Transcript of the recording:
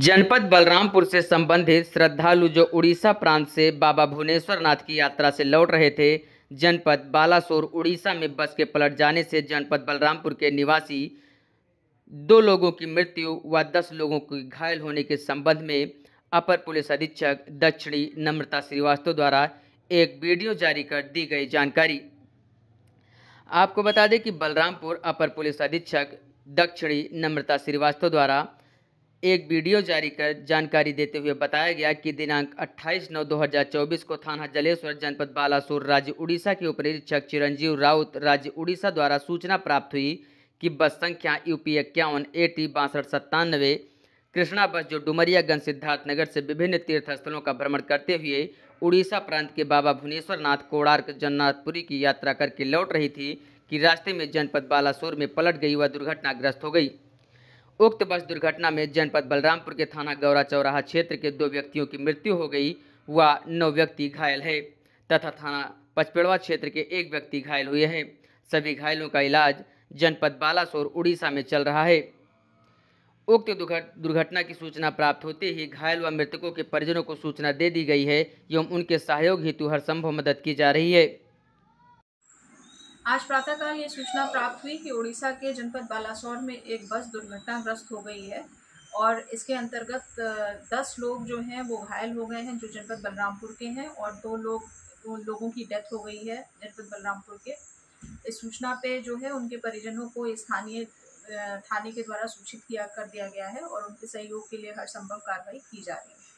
जनपद बलरामपुर से संबंधित श्रद्धालु जो उड़ीसा प्रांत से बाबा भुवनेश्वर नाथ की यात्रा से लौट रहे थे जनपद बालासोर उड़ीसा में बस के पलट जाने से जनपद बलरामपुर के निवासी दो लोगों की मृत्यु व दस लोगों के घायल होने के संबंध में अपर पुलिस अधीक्षक दक्षिणी नम्रता श्रीवास्तव द्वारा एक वीडियो जारी कर दी गई जानकारी आपको बता दें कि बलरामपुर अपर पुलिस अधीक्षक दक्षिणी नम्रता श्रीवास्तव द्वारा एक वीडियो जारी कर जानकारी देते हुए बताया गया कि दिनांक 28 नौ 2024 को थाना जलेश्वर जनपद बालासुर राज्य उड़ीसा के उप निरीक्षक चिरंजीव राउत राज्य उड़ीसा द्वारा सूचना प्राप्त हुई कि बस संख्या यू पी इक्यावन ए टी बासठ सत्तानवे कृष्णा बस जो डुमरियागंज सिद्धार्थनगर से विभिन्न तीर्थस्थलों का भ्रमण करते हुए उड़ीसा प्रांत के बाबा भुवनेश्वर नाथ जन्नाथपुरी की यात्रा करके लौट रही थी कि रास्ते में जनपद बालासोर में पलट गई व दुर्घटनाग्रस्त हो गई उक्त बस दुर्घटना में जनपद बलरामपुर के थाना गौरा चौराहा क्षेत्र के दो व्यक्तियों की मृत्यु हो गई व नौ व्यक्ति घायल है तथा थाना पचपेड़वा क्षेत्र के एक व्यक्ति घायल हुए हैं सभी घायलों का इलाज जनपद बालासोर उड़ीसा में चल रहा है उक्त दुर्घटना की सूचना प्राप्त होते ही घायल व मृतकों के परिजनों को सूचना दे दी गई है एवं उनके सहयोग हेतु हर संभव मदद की जा रही है आज प्रातःकाल ये सूचना प्राप्त हुई कि उड़ीसा के जनपद बालासोर में एक बस दुर्घटनाग्रस्त हो गई है और इसके अंतर्गत दस लोग जो हैं वो घायल हो गए हैं जो जनपद बलरामपुर के हैं और दो लोग उन लोगों की डेथ हो गई है जनपद बलरामपुर के इस सूचना पे जो है उनके परिजनों को स्थानीय थाने के द्वारा सूचित किया कर दिया गया है और उनके सहयोग के लिए हर संभव कार्रवाई की जा रही है